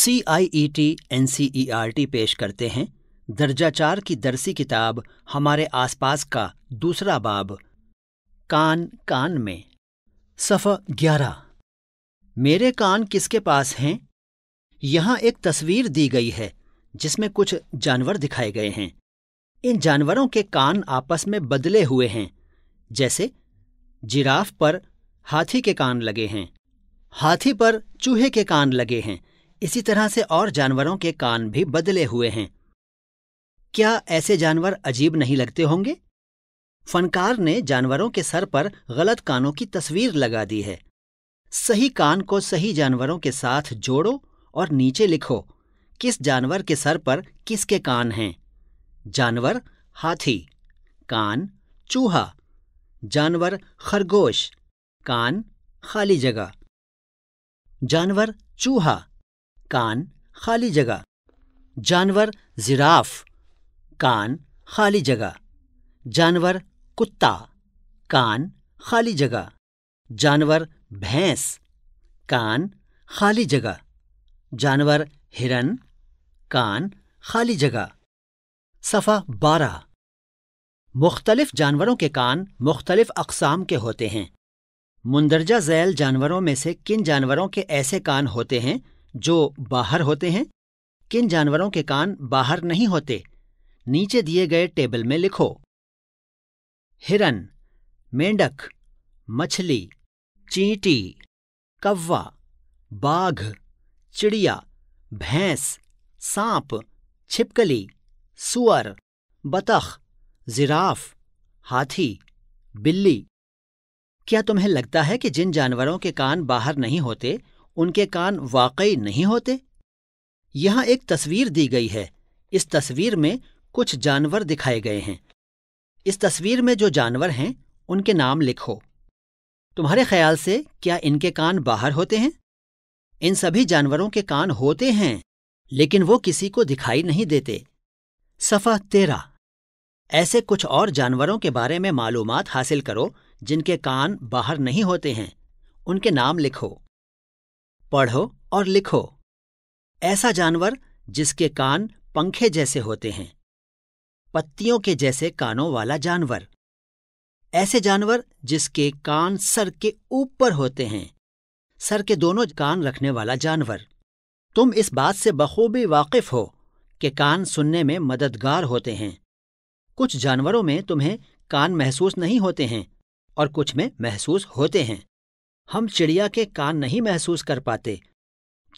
C I E T N C E R T पेश करते हैं दर्जा चार की दरसी किताब हमारे आसपास का दूसरा बाब कान कान में सफ़ा ग्यारह मेरे कान किसके पास हैं यहाँ एक तस्वीर दी गई है जिसमें कुछ जानवर दिखाए गए हैं इन जानवरों के कान आपस में बदले हुए हैं जैसे जिराफ पर हाथी के कान लगे हैं हाथी पर चूहे के कान लगे हैं इसी तरह से और जानवरों के कान भी बदले हुए हैं क्या ऐसे जानवर अजीब नहीं लगते होंगे फनकार ने जानवरों के सर पर गलत कानों की तस्वीर लगा दी है सही कान को सही जानवरों के साथ जोड़ो और नीचे लिखो किस जानवर के सर पर किसके कान हैं जानवर हाथी कान चूहा जानवर खरगोश कान खाली जगह जानवर चूहा कान खाली जगह जानवर जिराफ कान खाली जगह जानवर कुत्ता कान खाली जगह जानवर भैंस कान खाली जगह जानवर हिरन कान खाली जगह सफ़ा बारह मुख्तलिफ जानवरों के कान मुख्तलिफ अकसाम के होते हैं मुंदरजा जैल जानवरों में से किन जानवरों के ऐसे कान होते हैं जो बाहर होते हैं किन जानवरों के कान बाहर नहीं होते नीचे दिए गए टेबल में लिखो हिरन मेंढक मछली चींटी कौवा बाघ चिड़िया भैंस सांप छिपकली सुअर बतख जिराफ हाथी बिल्ली क्या तुम्हें लगता है कि जिन जानवरों के कान बाहर नहीं होते उनके कान वाकई नहीं होते यहां एक तस्वीर दी गई है इस तस्वीर में कुछ जानवर दिखाए गए हैं इस तस्वीर में जो जानवर हैं उनके नाम लिखो तुम्हारे ख्याल से क्या इनके कान बाहर होते हैं इन सभी जानवरों के कान होते हैं लेकिन वो किसी को दिखाई नहीं देते सफ़ा तेरा ऐसे कुछ और जानवरों के बारे में मालूम हासिल करो जिनके कान बाहर नहीं होते हैं उनके नाम लिखो पढ़ो और लिखो ऐसा जानवर जिसके कान पंखे जैसे होते हैं पत्तियों के जैसे कानों वाला जानवर ऐसे जानवर जिसके कान सर के ऊपर होते हैं सर के दोनों कान रखने वाला जानवर तुम इस बात से बखूबी वाकिफ हो कि कान सुनने में मददगार होते हैं कुछ जानवरों में तुम्हें कान महसूस नहीं होते हैं और कुछ में महसूस होते हैं हम चिड़िया के कान नहीं महसूस कर पाते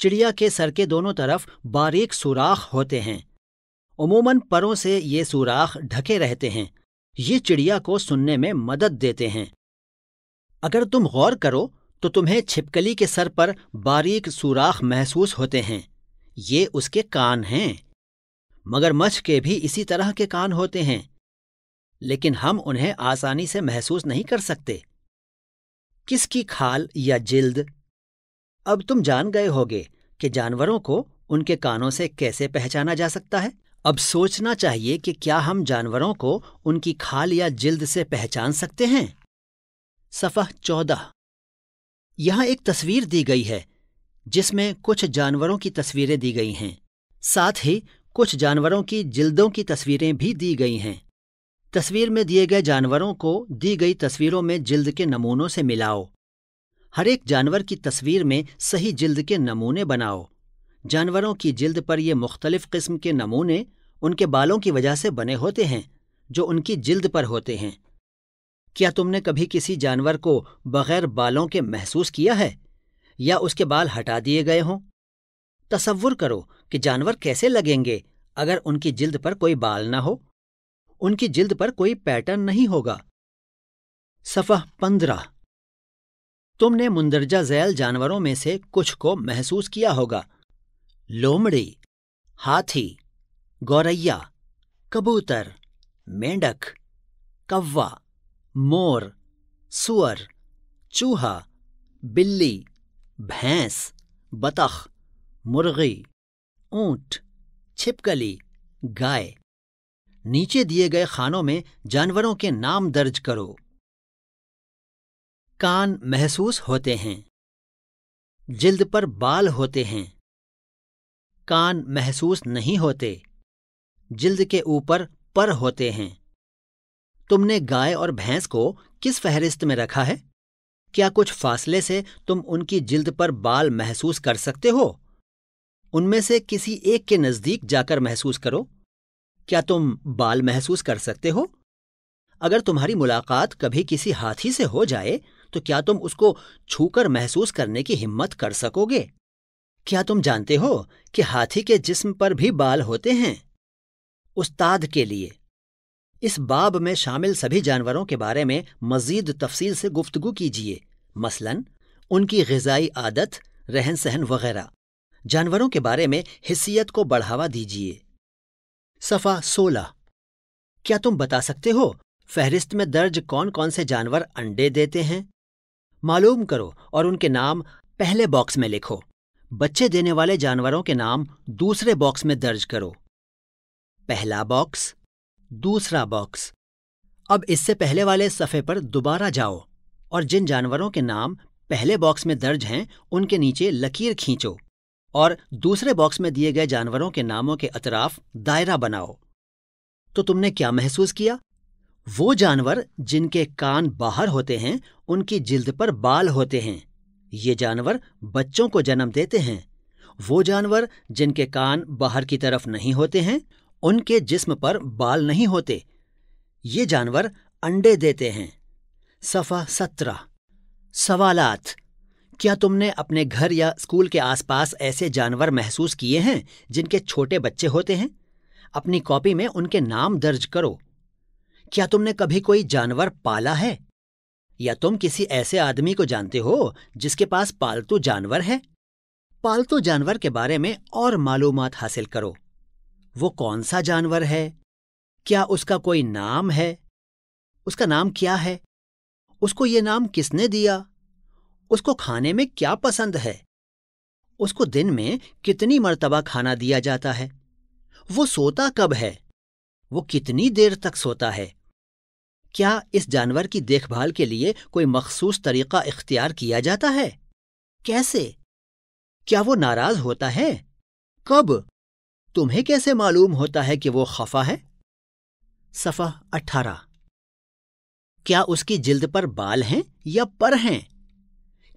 चिड़िया के सर के दोनों तरफ बारीक सुराख होते हैं उमूमन परों से ये सुराख ढके रहते हैं ये चिड़िया को सुनने में मदद देते हैं अगर तुम गौर करो तो तुम्हें छिपकली के सर पर बारीक सुराख महसूस होते हैं ये उसके कान हैं मगरमच्छ के भी इसी तरह के कान होते हैं लेकिन हम उन्हें आसानी से महसूस नहीं कर सकते किसकी खाल या जिल्द अब तुम जान गए होगे कि जानवरों को उनके कानों से कैसे पहचाना जा सकता है अब सोचना चाहिए कि क्या हम जानवरों को उनकी खाल या जिल्द से पहचान सकते हैं सफ़ह चौदह यहाँ एक तस्वीर दी गई है जिसमें कुछ जानवरों की तस्वीरें दी गई हैं साथ ही कुछ जानवरों की जिल्दों की तस्वीरें भी दी गई हैं तस्वीर में दिए गए जानवरों को दी गई तस्वीरों में जिल्द के नमूनों से मिलाओ हर एक जानवर की तस्वीर में सही जिल्द के नमूने बनाओ जानवरों की जिल्द पर ये मुख्तलिफ़ किस्म के नमूने उनके बालों की वजह से बने होते हैं जो उनकी जिल्द पर होते हैं क्या तुमने कभी किसी जानवर को बगैर बालों के महसूस किया है या उसके बाल हटा दिए गए हों तसव्वुर करो कि जानवर कैसे लगेंगे अगर उनकी जिल्द पर कोई बाल ना हो उनकी जिल्द पर कोई पैटर्न नहीं होगा सफ़ह पंद्रह तुमने मुंदरजा जैल जानवरों में से कुछ को महसूस किया होगा लोमड़ी हाथी गौरैया कबूतर मेंढक कौवा मोर सुअर चूहा बिल्ली भैंस बतख मुर्गी ऊंट छिपकली गाय नीचे दिए गए खानों में जानवरों के नाम दर्ज करो कान महसूस होते हैं जिल्द पर बाल होते हैं कान महसूस नहीं होते जिल्द के ऊपर पर होते हैं तुमने गाय और भैंस को किस फहरिस्त में रखा है क्या कुछ फासले से तुम उनकी जिल्द पर बाल महसूस कर सकते हो उनमें से किसी एक के नज़दीक जाकर महसूस करो क्या तुम बाल महसूस कर सकते हो अगर तुम्हारी मुलाकात कभी किसी हाथी से हो जाए तो क्या तुम उसको छूकर महसूस करने की हिम्मत कर सकोगे क्या तुम जानते हो कि हाथी के जिस्म पर भी बाल होते हैं उस्ताद के लिए इस बाब में शामिल सभी जानवरों के बारे में मजीद तफसील से गुफ्तगु कीजिए मसलन उनकी गजाई आदत रहन सहन वगैरह जानवरों के बारे में हिस्सियत को बढ़ावा दीजिए सफ़ा सोलह क्या तुम बता सकते हो फहरिस्त में दर्ज कौन कौन से जानवर अंडे देते हैं मालूम करो और उनके नाम पहले बॉक्स में लिखो बच्चे देने वाले जानवरों के नाम दूसरे बॉक्स में दर्ज करो पहला बॉक्स दूसरा बॉक्स अब इससे पहले वाले सफ़े पर दोबारा जाओ और जिन जानवरों के नाम पहले बॉक्स में दर्ज हैं उनके नीचे लकीर खींचो और दूसरे बॉक्स में दिए गए जानवरों के नामों के अतराफ दायरा बनाओ तो तुमने क्या महसूस किया वो जानवर जिनके कान बाहर होते हैं उनकी जिल्द पर बाल होते हैं ये जानवर बच्चों को जन्म देते हैं वो जानवर जिनके कान बाहर की तरफ नहीं होते हैं उनके जिस्म पर बाल नहीं होते ये जानवर अंडे देते हैं सफ़ा सत्रह सवालात क्या तुमने अपने घर या स्कूल के आसपास ऐसे जानवर महसूस किए हैं जिनके छोटे बच्चे होते हैं अपनी कॉपी में उनके नाम दर्ज करो क्या तुमने कभी कोई जानवर पाला है या तुम किसी ऐसे आदमी को जानते हो जिसके पास पालतू जानवर है पालतू जानवर के बारे में और मालूम हासिल करो वो कौन सा जानवर है क्या उसका कोई नाम है उसका नाम क्या है उसको ये नाम किसने दिया उसको खाने में क्या पसंद है उसको दिन में कितनी मर्तबा खाना दिया जाता है वो सोता कब है वो कितनी देर तक सोता है क्या इस जानवर की देखभाल के लिए कोई मखसूस तरीका इख्तियार किया जाता है कैसे क्या वो नाराज होता है कब तुम्हें कैसे मालूम होता है कि वो खफा है सफ़ा अठारह क्या उसकी जिल्द पर बाल हैं या पर हैं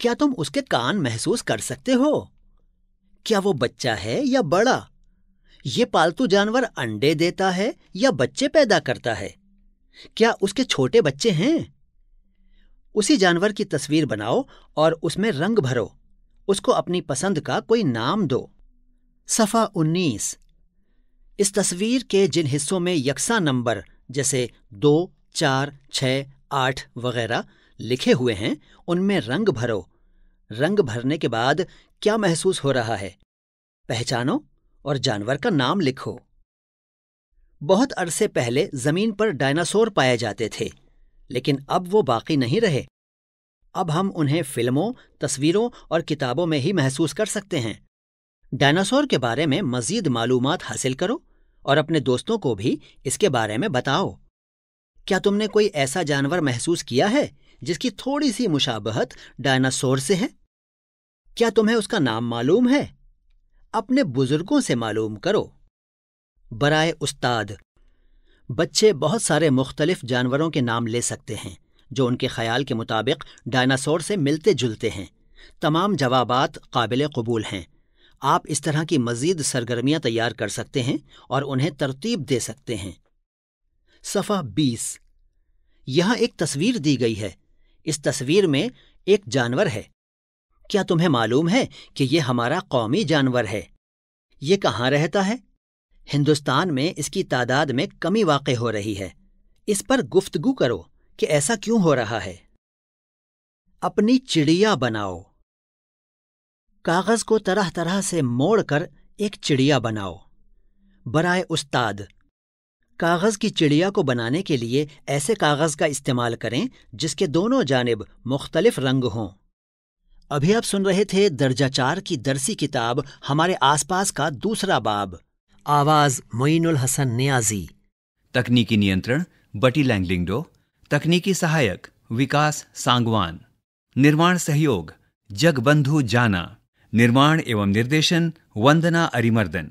क्या तुम उसके कान महसूस कर सकते हो क्या वो बच्चा है या बड़ा ये पालतू जानवर अंडे देता है या बच्चे पैदा करता है क्या उसके छोटे बच्चे हैं उसी जानवर की तस्वीर बनाओ और उसमें रंग भरो उसको अपनी पसंद का कोई नाम दो सफ़ा उन्नीस इस तस्वीर के जिन हिस्सों में यकसा नंबर जैसे दो चार छ आठ वगैरह लिखे हुए हैं उनमें रंग भरो रंग भरने के बाद क्या महसूस हो रहा है पहचानो और जानवर का नाम लिखो बहुत अरसे पहले जमीन पर डायनासोर पाए जाते थे लेकिन अब वो बाकी नहीं रहे अब हम उन्हें फिल्मों तस्वीरों और किताबों में ही महसूस कर सकते हैं डायनासोर के बारे में मजीद मालूम हासिल करो और अपने दोस्तों को भी इसके बारे में बताओ क्या तुमने कोई ऐसा जानवर महसूस किया है जिसकी थोड़ी सी मुशाबहत डायनासोर से है क्या तुम्हें उसका नाम मालूम है अपने बुजुर्गों से मालूम करो बराए उस्ताद बच्चे बहुत सारे मुख्तलिफ जानवरों के नाम ले सकते हैं जो उनके ख्याल के मुताबिक डायनासोर से मिलते जुलते हैं तमाम जवाब काबिल कबूल हैं आप इस तरह की मजीद सरगर्मियां तैयार कर सकते हैं और उन्हें तरतीब दे सकते हैं सफ़ा बीस यहां एक तस्वीर दी गई है इस तस्वीर में एक जानवर है क्या तुम्हें मालूम है कि यह हमारा कौमी जानवर है ये कहाँ रहता है हिंदुस्तान में इसकी तादाद में कमी वाक़ हो रही है इस पर गुफ्तगु करो कि ऐसा क्यों हो रहा है अपनी चिड़िया बनाओ कागज को तरह तरह से मोड़कर एक चिड़िया बनाओ बराए उस्ताद कागज़ की चिड़िया को बनाने के लिए ऐसे कागज़ का इस्तेमाल करें जिसके दोनों जानब मुख्तलिफ रंग हों अभी आप सुन रहे थे दर्जा चार की दरसी किताब हमारे आसपास का दूसरा बाब आवाज़ मोइनुल हसन नियाजी तकनीकी नियंत्रण बटी लैंगलिंगडो तकनीकी सहायक विकास सांगवान निर्माण सहयोग जगबंधु जाना निर्माण एवं निर्देशन वंदना अरिमर्दन